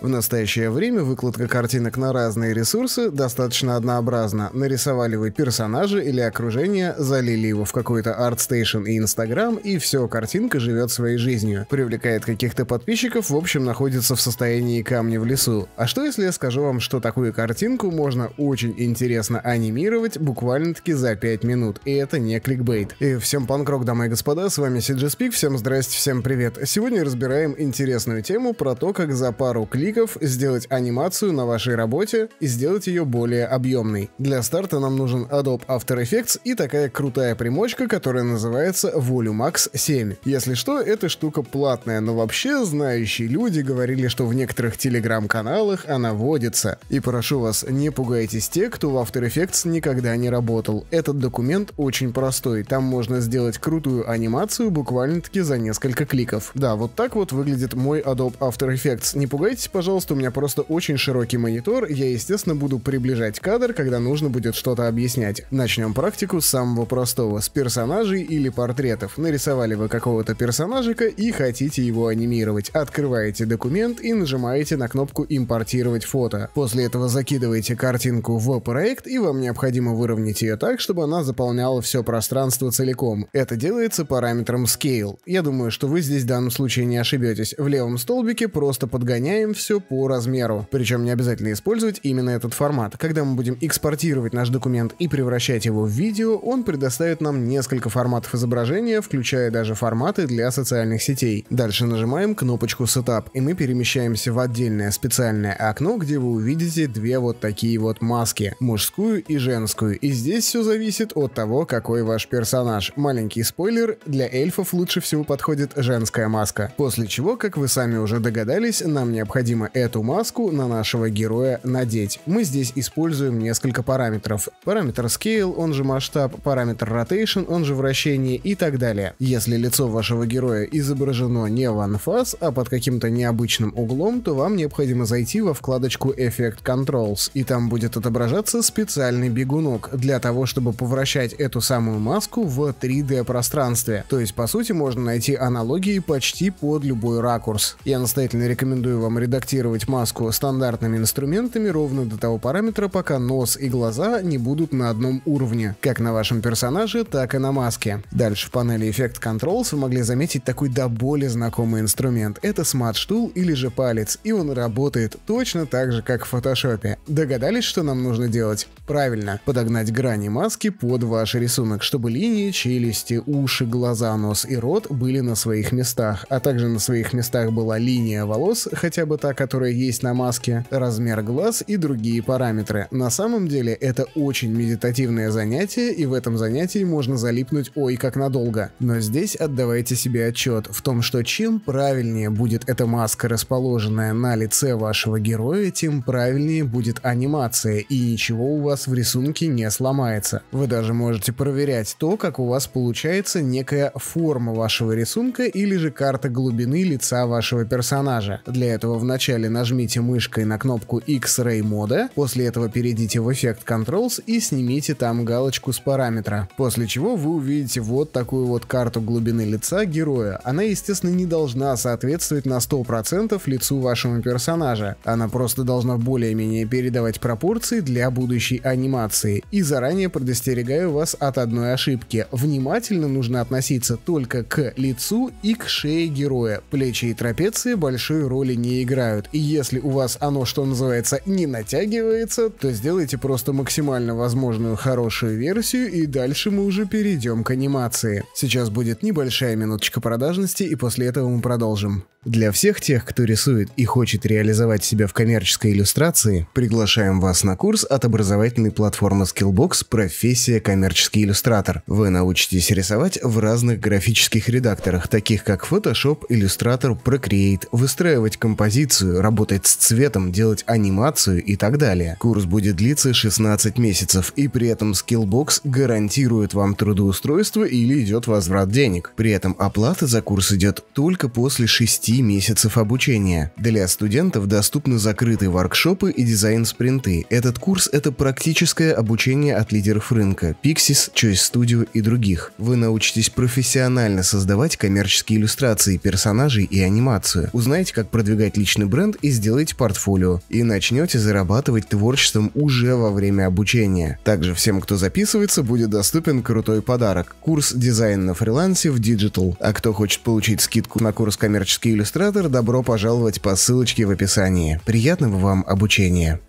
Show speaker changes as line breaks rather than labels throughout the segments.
В настоящее время выкладка картинок на разные ресурсы достаточно однообразна. Нарисовали вы персонажа или окружение, залили его в какой-то ArtStation и Instagram, и все, картинка живет своей жизнью. Привлекает каких-то подписчиков, в общем, находится в состоянии камня в лесу. А что если я скажу вам, что такую картинку можно очень интересно анимировать буквально-таки за 5 минут, и это не кликбейт. И всем панкрок, дамы и господа, с вами CG Speak, всем здрасте, всем привет. Сегодня разбираем интересную тему про то, как за пару клипов кликов сделать анимацию на вашей работе и сделать ее более объемной. Для старта нам нужен Adobe After Effects и такая крутая примочка, которая называется Volumax 7. Если что, эта штука платная, но вообще знающие люди говорили, что в некоторых телеграм-каналах она водится. И прошу вас, не пугайтесь те, кто в After Effects никогда не работал. Этот документ очень простой, там можно сделать крутую анимацию буквально-таки за несколько кликов. Да, вот так вот выглядит мой Adobe After Effects. Не пугайтесь, пожалуйста, у меня просто очень широкий монитор, я, естественно, буду приближать кадр, когда нужно будет что-то объяснять. Начнем практику с самого простого, с персонажей или портретов. Нарисовали вы какого-то персонажика и хотите его анимировать. Открываете документ и нажимаете на кнопку «Импортировать фото». После этого закидываете картинку в проект, и вам необходимо выровнять ее так, чтобы она заполняла все пространство целиком. Это делается параметром Scale. Я думаю, что вы здесь в данном случае не ошибетесь. В левом столбике просто подгоняем все все по размеру. Причем не обязательно использовать именно этот формат. Когда мы будем экспортировать наш документ и превращать его в видео, он предоставит нам несколько форматов изображения, включая даже форматы для социальных сетей. Дальше нажимаем кнопочку Setup, и мы перемещаемся в отдельное специальное окно, где вы увидите две вот такие вот маски, мужскую и женскую. И здесь все зависит от того, какой ваш персонаж. Маленький спойлер, для эльфов лучше всего подходит женская маска. После чего, как вы сами уже догадались, нам необходимо необходимо эту маску на нашего героя надеть. Мы здесь используем несколько параметров. Параметр Scale, он же масштаб, параметр Rotation, он же вращение и так далее. Если лицо вашего героя изображено не в анфас, а под каким-то необычным углом, то вам необходимо зайти во вкладочку Effect Controls, и там будет отображаться специальный бегунок для того, чтобы повращать эту самую маску в 3D пространстве. То есть, по сути, можно найти аналогии почти под любой ракурс. Я настоятельно рекомендую вам редактировать корректировать маску стандартными инструментами ровно до того параметра, пока нос и глаза не будут на одном уровне, как на вашем персонаже, так и на маске. Дальше в панели Effect Controls вы могли заметить такой до боли знакомый инструмент. Это смарт-штул или же палец, и он работает точно так же, как в фотошопе. Догадались, что нам нужно делать? Правильно, подогнать грани маски под ваш рисунок, чтобы линии, челюсти, уши, глаза, нос и рот были на своих местах, а также на своих местах была линия волос, хотя бы та, та, которая есть на маске, размер глаз и другие параметры. На самом деле это очень медитативное занятие, и в этом занятии можно залипнуть ой как надолго. Но здесь отдавайте себе отчет в том, что чем правильнее будет эта маска, расположенная на лице вашего героя, тем правильнее будет анимация, и ничего у вас в рисунке не сломается. Вы даже можете проверять то, как у вас получается некая форма вашего рисунка или же карта глубины лица вашего персонажа. Для этого вначале Вначале нажмите мышкой на кнопку X-Ray мода, после этого перейдите в эффект Controls и снимите там галочку с параметра, после чего вы увидите вот такую вот карту глубины лица героя. Она, естественно, не должна соответствовать на 100% лицу вашего персонажа, она просто должна более-менее передавать пропорции для будущей анимации. И заранее предостерегаю вас от одной ошибки. Внимательно нужно относиться только к лицу и к шее героя. Плечи и трапеции большой роли не играют знают. И если у вас оно, что называется, не натягивается, то сделайте просто максимально возможную хорошую версию, и дальше мы уже перейдем к анимации. Сейчас будет небольшая минуточка продажности, и после этого мы продолжим. Для всех тех, кто рисует и хочет реализовать себя в коммерческой иллюстрации, приглашаем вас на курс от образовательной платформы Skillbox «Профессия коммерческий иллюстратор». Вы научитесь рисовать в разных графических редакторах, таких как Photoshop, Illustrator, Procreate, выстраивать композицию, работать с цветом, делать анимацию и так далее. Курс будет длиться 16 месяцев, и при этом Skillbox гарантирует вам трудоустройство или идет возврат денег. При этом оплата за курс идет только после 6 9 месяцев обучения. Для студентов доступны закрытые воркшопы и дизайн-спринты. Этот курс – это практическое обучение от лидеров рынка – Pixis, Choice Studio и других. Вы научитесь профессионально создавать коммерческие иллюстрации персонажей и анимацию. Узнаете, как продвигать личный бренд и сделаете портфолио. И начнете зарабатывать творчеством уже во время обучения. Также всем, кто записывается, будет доступен крутой подарок – курс дизайн на фрилансе в Digital. А кто хочет получить скидку на курс коммерческие иллюстратор, добро пожаловать по ссылочке в описании. Приятного вам обучения!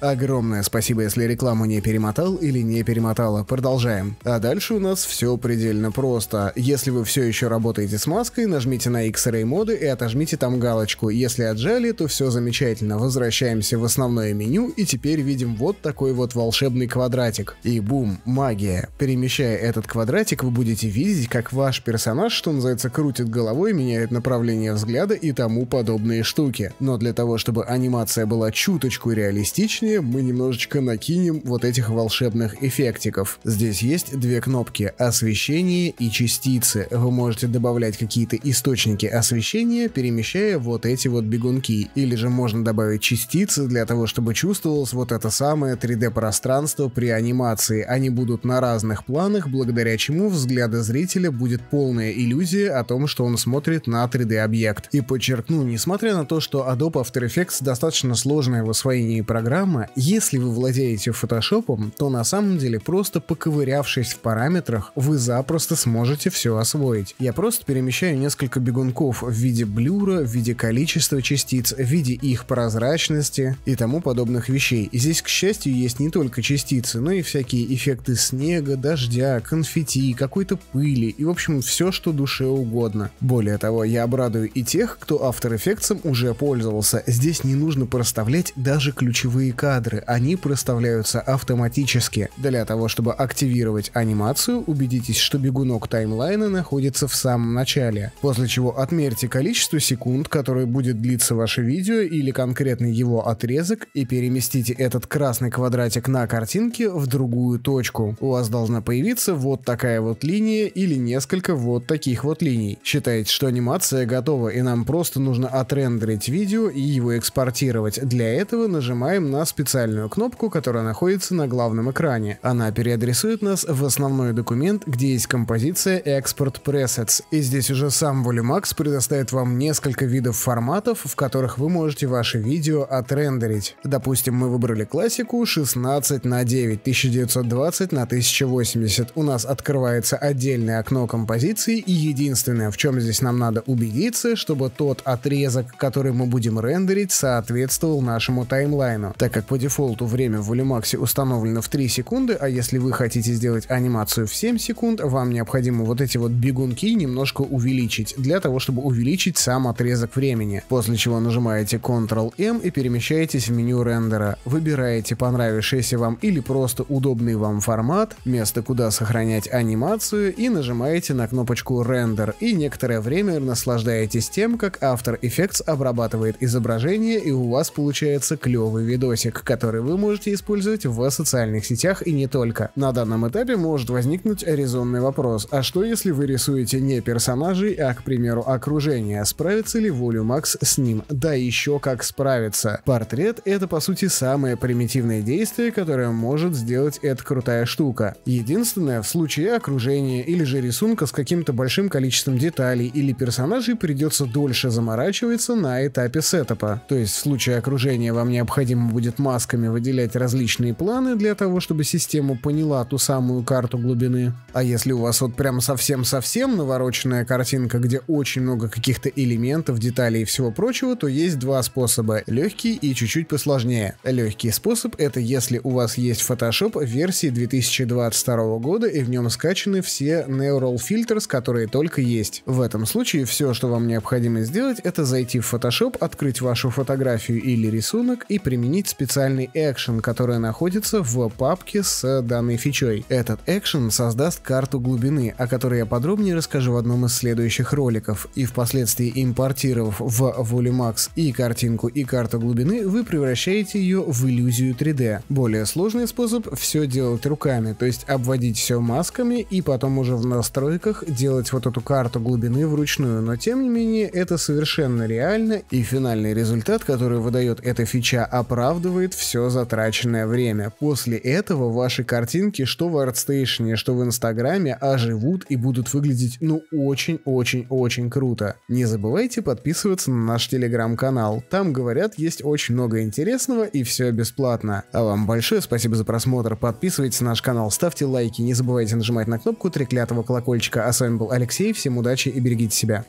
Огромное спасибо, если рекламу не перемотал или не перемотала. Продолжаем. А дальше у нас все предельно просто. Если вы все еще работаете с маской, нажмите на X-Ray моды и отожмите там галочку. Если отжали, то все замечательно. Возвращаемся в основное меню и теперь видим вот такой вот волшебный квадратик. И бум, магия. Перемещая этот квадратик, вы будете видеть, как ваш персонаж, что называется, крутит головой, меняет направление взгляда и тому подобные штуки. Но для того, чтобы анимация была чуточку реалистичнее, завершение мы немножечко накинем вот этих волшебных эффектиков. Здесь есть две кнопки «Освещение» и «Частицы». Вы можете добавлять какие-то источники освещения, перемещая вот эти вот бегунки. Или же можно добавить частицы для того, чтобы чувствовалось вот это самое 3D-пространство при анимации. Они будут на разных планах, благодаря чему взгляда зрителя будет полная иллюзия о том, что он смотрит на 3D-объект. И подчеркну, несмотря на то, что Adobe After Effects достаточно сложная в освоении программа, проблема, если вы владеете фотошопом, то на самом деле просто поковырявшись в параметрах, вы запросто сможете все освоить. Я просто перемещаю несколько бегунков в виде блюра, в виде количества частиц, в виде их прозрачности и тому подобных вещей. И здесь, к счастью, есть не только частицы, но и всякие эффекты снега, дождя, конфетти, какой-то пыли и, в общем, все, что душе угодно. Более того, я обрадую и тех, кто After Effects уже пользовался. Здесь не нужно проставлять даже ключевые карты кадры, они проставляются автоматически. Для того, чтобы активировать анимацию, убедитесь, что бегунок таймлайна находится в самом начале, после чего отмерьте количество секунд, которые будет длиться ваше видео или конкретный его отрезок, и переместите этот красный квадратик на картинке в другую точку. У вас должна появиться вот такая вот линия или несколько вот таких вот линий. Считаете, что анимация готова и нам просто нужно отрендерить видео и его экспортировать. Для этого нажимаем на специальную специальную кнопку, которая находится на главном экране. Она переадресует нас в основной документ, где есть композиция «Экспорт Presets». И здесь уже сам Volumax предоставит вам несколько видов форматов, в которых вы можете ваше видео отрендерить. Допустим, мы выбрали классику 16 на 9, 1920 на 1080. У нас открывается отдельное окно композиции, и единственное, в чем здесь нам надо убедиться, чтобы тот отрезок, который мы будем рендерить, соответствовал нашему таймлайну, так как по дефолту время в Volumax установлено в 3 секунды, а если вы хотите сделать анимацию в 7 секунд, вам необходимо вот эти вот бегунки немножко увеличить, для того, чтобы увеличить сам отрезок времени. После чего нажимаете Ctrl-M эм и перемещаетесь в меню рендера. Выбираете понравившийся вам или просто удобный вам формат, место, куда сохранять анимацию, и нажимаете на кнопочку Render, и некоторое время наслаждаетесь тем, как After Effects обрабатывает изображение, и у вас получается клевый видосик навык, который вы можете использовать в социальных сетях и не только. На данном этапе может возникнуть резонный вопрос, а что если вы рисуете не персонажей, а, к примеру, окружение, справится ли Волю Макс с ним? Да еще как справиться? Портрет — это, по сути, самое примитивное действие, которое может сделать эта крутая штука. Единственное, в случае окружения или же рисунка с каким-то большим количеством деталей или персонажей придется дольше заморачиваться на этапе сетапа. То есть в случае окружения вам необходимо будет масками выделять различные планы для того, чтобы система поняла ту самую карту глубины. А если у вас вот прям совсем-совсем навороченная картинка, где очень много каких-то элементов, деталей и всего прочего, то есть два способа. Легкий и чуть-чуть посложнее. Легкий способ — это если у вас есть Photoshop версии 2022 года и в нем скачаны все Neural Filters, которые только есть. В этом случае все, что вам необходимо сделать, это зайти в Photoshop, открыть вашу фотографию или рисунок и применить специальный специальный экшен, который находится в папке с данной фичой. Этот экшен создаст карту глубины, о которой я подробнее расскажу в одном из следующих роликов, и впоследствии импортировав в Volumax и картинку, и карту глубины, вы превращаете ее в иллюзию 3D. Более сложный способ все делать руками, то есть обводить все масками и потом уже в настройках делать вот эту карту глубины вручную, но тем не менее это совершенно реально и финальный результат, который выдает эта фича, оправдывает оправдывает все затраченное время. После этого ваши картинки, что в ArtStation, что в Инстаграме, оживут и будут выглядеть ну очень-очень-очень круто. Не забывайте подписываться на наш телеграм-канал. Там, говорят, есть очень много интересного и все бесплатно. А вам большое спасибо за просмотр. Подписывайтесь на наш канал, ставьте лайки, не забывайте нажимать на кнопку треклятого колокольчика. А с вами был Алексей, всем удачи и берегите себя.